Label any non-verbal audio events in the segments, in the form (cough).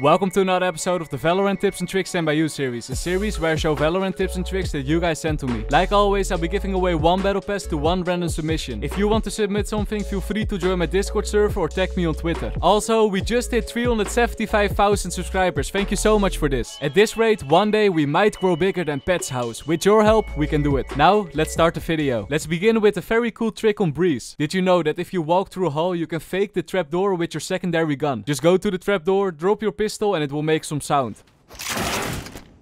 Welcome to another episode of the Valorant Tips and Tricks sent by you series, a series where I show Valorant tips and tricks that you guys send to me. Like always, I'll be giving away one battle pass to one random submission. If you want to submit something, feel free to join my Discord server or tag me on Twitter. Also, we just hit 375,000 subscribers, thank you so much for this. At this rate, one day we might grow bigger than Pet's house. With your help, we can do it. Now, let's start the video. Let's begin with a very cool trick on Breeze. Did you know that if you walk through a hall, you can fake the trapdoor with your secondary gun? Just go to the trapdoor, drop your pistol crystal and it will make some sound.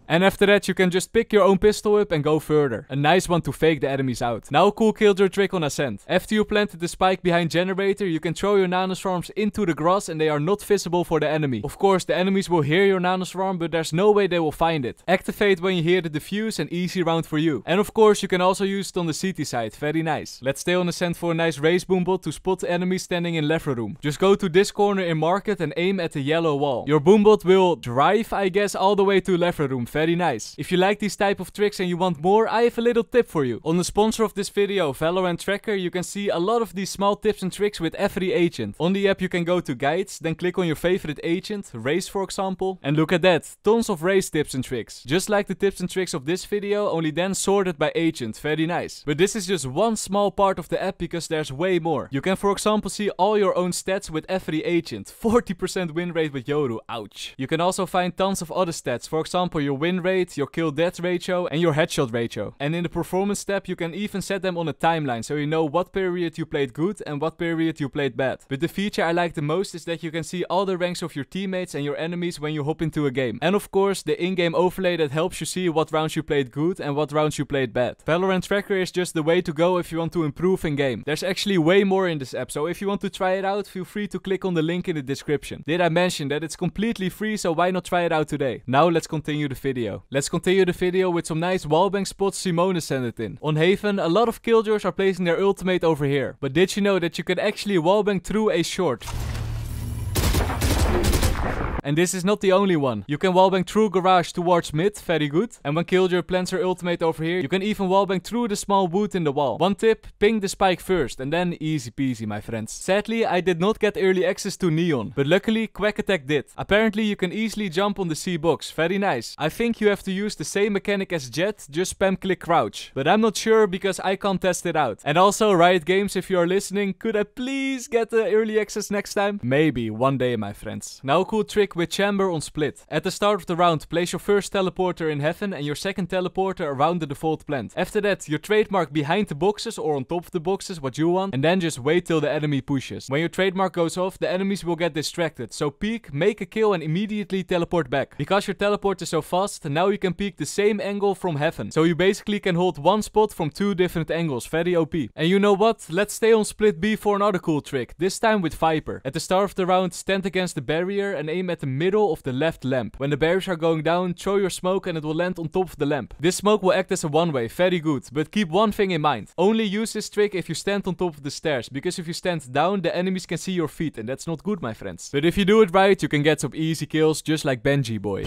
And after that you can just pick your own pistol up and go further. A nice one to fake the enemies out. Now cool killjoy trick on Ascent. After you planted the spike behind generator you can throw your nanoswarms into the grass and they are not visible for the enemy. Of course the enemies will hear your nanoswarm but there's no way they will find it. Activate when you hear the diffuse and easy round for you. And of course you can also use it on the city side, very nice. Let's stay on Ascent for a nice race boom bot to spot the enemies standing in lever room. Just go to this corner in market and aim at the yellow wall. Your boom bot will drive I guess all the way to lever room very nice. If you like these type of tricks and you want more, I have a little tip for you. On the sponsor of this video, Valorant Tracker, you can see a lot of these small tips and tricks with every agent. On the app you can go to guides, then click on your favorite agent, race for example, and look at that, tons of race tips and tricks. Just like the tips and tricks of this video, only then sorted by agent, very nice. But this is just one small part of the app because there's way more. You can for example see all your own stats with every agent, 40% (laughs) win rate with Yoru, ouch. You can also find tons of other stats, for example your win win rate, your kill death ratio, and your headshot ratio. And in the performance tab you can even set them on a timeline so you know what period you played good and what period you played bad. But the feature I like the most is that you can see all the ranks of your teammates and your enemies when you hop into a game. And of course the in-game overlay that helps you see what rounds you played good and what rounds you played bad. Valorant Tracker is just the way to go if you want to improve in game. There's actually way more in this app so if you want to try it out feel free to click on the link in the description. Did I mention that it's completely free so why not try it out today? Now let's continue the video video. Let's continue the video with some nice wallbang spots Simone sent it in. On Haven, a lot of killjoys are placing their ultimate over here. But did you know that you can actually wallbang through a short? And this is not the only one. You can wallbang through garage towards mid, very good. And when Killjoy plants her ultimate over here, you can even wallbang through the small wood in the wall. One tip, ping the spike first and then easy peasy my friends. Sadly, I did not get early access to Neon, but luckily Quack Attack did. Apparently you can easily jump on the C box, very nice. I think you have to use the same mechanic as Jet, just spam click crouch. But I'm not sure because I can't test it out. And also Riot Games, if you are listening, could I please get the early access next time? Maybe, one day my friends. Now a cool trick with Chamber on Split. At the start of the round, place your first teleporter in Heaven and your second teleporter around the default plant. After that, your trademark behind the boxes or on top of the boxes, what you want, and then just wait till the enemy pushes. When your trademark goes off, the enemies will get distracted, so peek, make a kill and immediately teleport back. Because your teleport is so fast, now you can peek the same angle from Heaven. So you basically can hold one spot from two different angles, very OP. And you know what? Let's stay on Split B for another cool trick, this time with Viper. At the start of the round, stand against the barrier and aim at the the middle of the left lamp. When the barriers are going down, throw your smoke and it will land on top of the lamp. This smoke will act as a one-way, very good, but keep one thing in mind. Only use this trick if you stand on top of the stairs, because if you stand down, the enemies can see your feet and that's not good, my friends. But if you do it right, you can get some easy kills, just like Benji boy.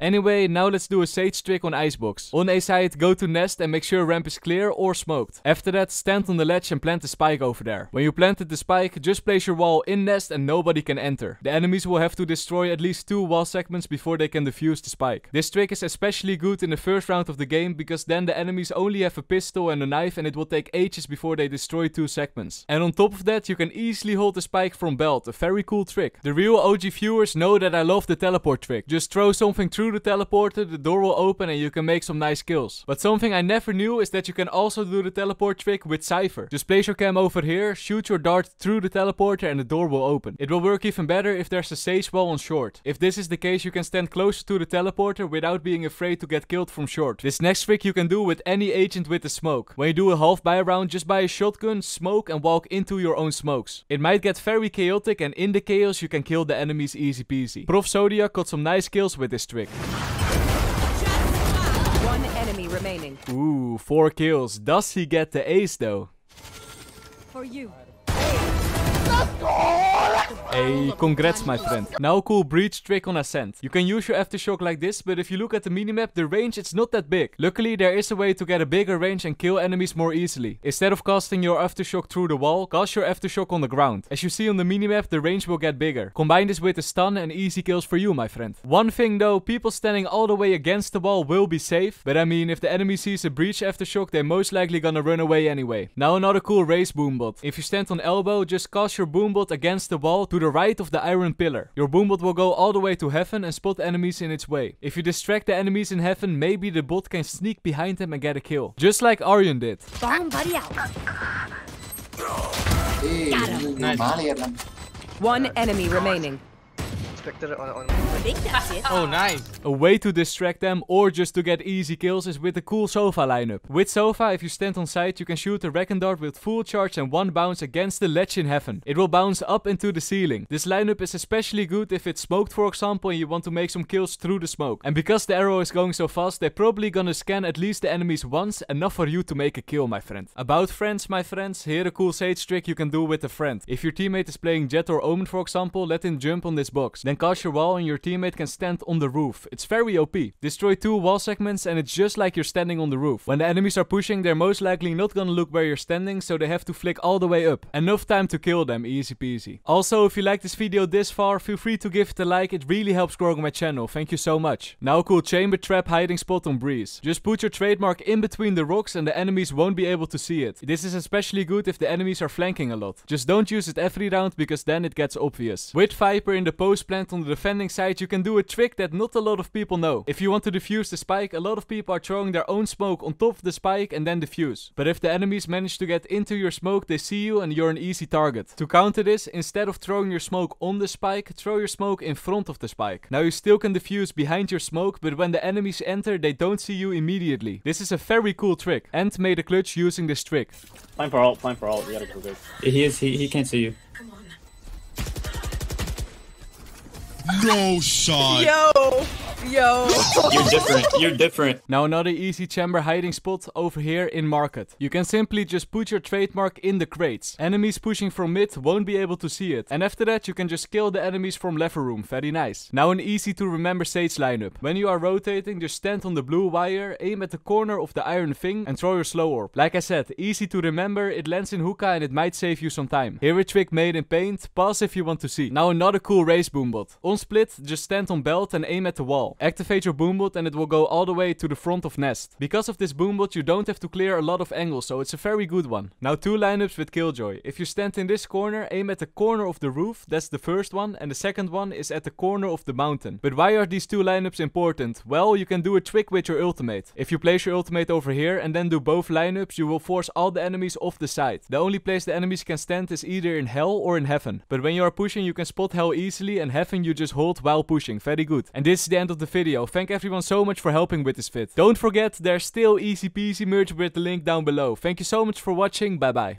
Anyway, now let's do a Sage trick on Icebox. On a side, go to nest and make sure ramp is clear or smoked. After that, stand on the ledge and plant the spike over there. When you planted the spike, just place your wall in nest and nobody can enter. The enemies will have to destroy at least two wall segments before they can defuse the spike. This trick is especially good in the first round of the game because then the enemies only have a pistol and a knife and it will take ages before they destroy two segments. And on top of that, you can easily hold the spike from belt, a very cool trick. The real OG viewers know that I love the teleport trick. Just throw something through through the teleporter, the door will open and you can make some nice kills. But something I never knew is that you can also do the teleport trick with Cypher. Just place your cam over here, shoot your dart through the teleporter and the door will open. It will work even better if there's a sage wall on short. If this is the case, you can stand closer to the teleporter without being afraid to get killed from short. This next trick you can do with any agent with the smoke. When you do a half buy around, just buy a shotgun, smoke and walk into your own smokes. It might get very chaotic and in the chaos you can kill the enemies easy peasy. Prof Zodiac got some nice kills with this trick. One enemy remaining. Ooh, four kills. Does he get the ace though? For you. Let's go! Hey, congrats my friend. Now cool breach trick on Ascent. You can use your aftershock like this, but if you look at the minimap, the range it's not that big. Luckily, there is a way to get a bigger range and kill enemies more easily. Instead of casting your aftershock through the wall, cast your aftershock on the ground. As you see on the minimap, the range will get bigger. Combine this with a stun and easy kills for you, my friend. One thing though, people standing all the way against the wall will be safe, but I mean, if the enemy sees a breach aftershock, they're most likely gonna run away anyway. Now another cool race boombot. If you stand on elbow, just cast your boombot against the wall to to the right of the iron pillar. Your boombot will go all the way to heaven and spot enemies in its way. If you distract the enemies in heaven, maybe the bot can sneak behind them and get a kill. Just like Arjun did. buddy out. Hey, nice. One enemy remaining on, on Oh, nice. A way to distract them or just to get easy kills is with the cool Sofa lineup. With Sofa, if you stand on site, you can shoot the Reckon Dart with full charge and one bounce against the ledge in heaven. It will bounce up into the ceiling. This lineup is especially good if it's smoked for example and you want to make some kills through the smoke. And because the arrow is going so fast, they're probably gonna scan at least the enemies once, enough for you to make a kill, my friend. About friends, my friends, here a cool Sage trick you can do with a friend. If your teammate is playing Jet or Omen for example, let him jump on this box. Then Cast your wall and your teammate can stand on the roof. It's very OP. Destroy two wall segments and it's just like you're standing on the roof. When the enemies are pushing, they're most likely not gonna look where you're standing, so they have to flick all the way up. Enough time to kill them, easy peasy. Also, if you like this video this far, feel free to give it a like, it really helps growing my channel, thank you so much. Now cool chamber trap hiding spot on Breeze. Just put your trademark in between the rocks and the enemies won't be able to see it. This is especially good if the enemies are flanking a lot. Just don't use it every round because then it gets obvious. With Viper in the post plan on the defending side, you can do a trick that not a lot of people know. If you want to defuse the spike, a lot of people are throwing their own smoke on top of the spike and then defuse. But if the enemies manage to get into your smoke, they see you and you're an easy target. To counter this, instead of throwing your smoke on the spike, throw your smoke in front of the spike. Now you still can defuse behind your smoke, but when the enemies enter, they don't see you immediately. This is a very cool trick. and made a clutch using this trick. Time for all, time for all. we gotta this. He is, he, he can't see you. No shot. Yo. Yo. (laughs) You're different. You're different. Now another easy chamber hiding spot over here in market. You can simply just put your trademark in the crates. Enemies pushing from mid won't be able to see it. And after that you can just kill the enemies from lever room. Very nice. Now an easy to remember stage lineup. When you are rotating just stand on the blue wire, aim at the corner of the iron thing and throw your slow orb. Like I said, easy to remember, it lands in hookah and it might save you some time. Here a trick made in paint, pass if you want to see. Now another cool race boombot. On split, just stand on belt and aim at the wall. Activate your boombot and it will go all the way to the front of nest. Because of this boombot you don't have to clear a lot of angles, so it's a very good one. Now two lineups with Killjoy. If you stand in this corner, aim at the corner of the roof, that's the first one, and the second one is at the corner of the mountain. But why are these two lineups important? Well, you can do a trick with your ultimate. If you place your ultimate over here and then do both lineups, you will force all the enemies off the side. The only place the enemies can stand is either in hell or in heaven. But when you are pushing you can spot hell easily and heaven you just just hold while pushing. Very good. And this is the end of the video. Thank everyone so much for helping with this fit. Don't forget, there's still easy peasy merch with the link down below. Thank you so much for watching. Bye bye.